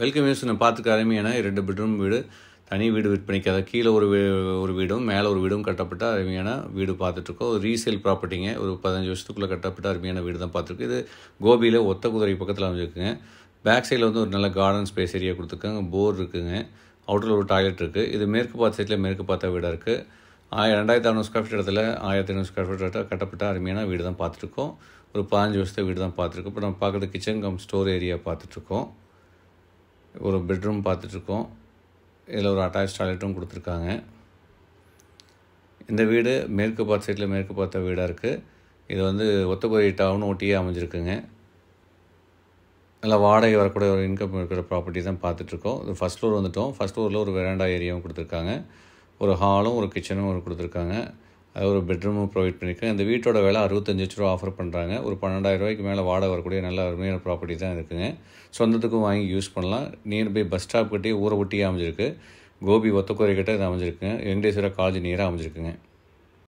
welcome use நான் பார்த்துக்க அருமையான ரெண்டு பெட்ரூம் வீடு தனி வீடு விற்பனைக்கு அதாவது கீழே ஒரு ஒரு வீடும் மேலே ஒரு வீடும் கட்டப்பட்ட அருமையான வீடு பார்த்துட்ருக்கோம் ஒரு ரீசேல் ப்ராப்பர்ட்டிங்க ஒரு பதினஞ்சு வருஷத்துக்குள்ளே கட்டப்பட்ட அருமையான வீடு தான் பார்த்துருக்கு இது கோபியில் ஒத்த குதிரை பக்கத்தில் அமைஞ்சிருக்குங்க பேக் சைடில் வந்து ஒரு நல்ல கார்டன் ஸ்பேஸ் ஏரியா கொடுத்துருக்காங்க போர் இருக்குதுங்க அவுட்டரில் ஒரு டாய்லெட் இருக்குது இது மேற்கு பார்த்த சைடில் மேற்கு பார்த்த வீடாக இருக்குது ஆயிரம் ரெண்டாயிரத்தி அறநூறு ஸ்கொயர் ஃபீட் இடத்துல ஆயிரத்தி ஐநூறு ஸ்கொயர் ஃபீட் இடத்துல கட்டப்பட்ட அருமையான வீடு தான் பார்த்துருக்கோம் ஒரு பதினஞ்சு வருஷத்து வீடு தான் பார்த்துருக்கோம் இப்போ நம்ம பார்க்குறது கிச்சன் கம் ஸ்டோர் ஏரியா பார்த்துட்ருக்கோம் ஒரு பெட்ரூம் பார்த்துட்ருக்கோம் இதில் ஒரு அட்டாச் டாய்லெட்டும் கொடுத்துருக்காங்க இந்த வீடு மேற்கு பார்த்த சைட்டில் மேற்கு பார்த்த வீடாக இருக்குது இது வந்து ஒத்தகுறை டவுன் ஒட்டியே அமைஞ்சிருக்குங்க நல்லா வாடகை வரக்கூடிய ஒரு இன்கம் இருக்கிற ப்ராப்பர்ட்டி தான் பார்த்துட்ருக்கோம் இது ஃபஸ்ட் ஃப்ளோர் வந்துவிட்டோம் ஃபஸ்ட் ஃப்ளோரில் ஒரு வெராண்டா ஏரியாவும் கொடுத்துருக்காங்க ஒரு ஹாலும் ஒரு கிச்சனும் ஒரு கொடுத்துருக்காங்க ஒரு பெட்ரூமும் ப்ரொவைட் பண்ணியிருக்கேன் இந்த வீட்டோட விலை அறுபத்தஞ்சு லட்ச ரூபா ஆஃபர் பண்ணுறாங்க ஒரு பன்னெண்டாயிரம் ரூபாய்க்கு மேலே வாடகை வரக்கூடிய நல்ல அருமையான ப்ராப்பர்ட்டி தான் இருக்குதுங்க சொந்தத்துக்கும் வாங்கி யூஸ் பண்ணலாம் நியர் பை பஸ் ஸ்டாப் கிட்டே ஊரை ஒட்டியே அமைஞ்சிருக்கு கோபி ஒத்தக்குறை கிட்டே இது அமைஞ்சிருக்குங்க வெங்கடேஸ்வரர் காலேஜ் நியராக அமைஞ்சிருக்குங்க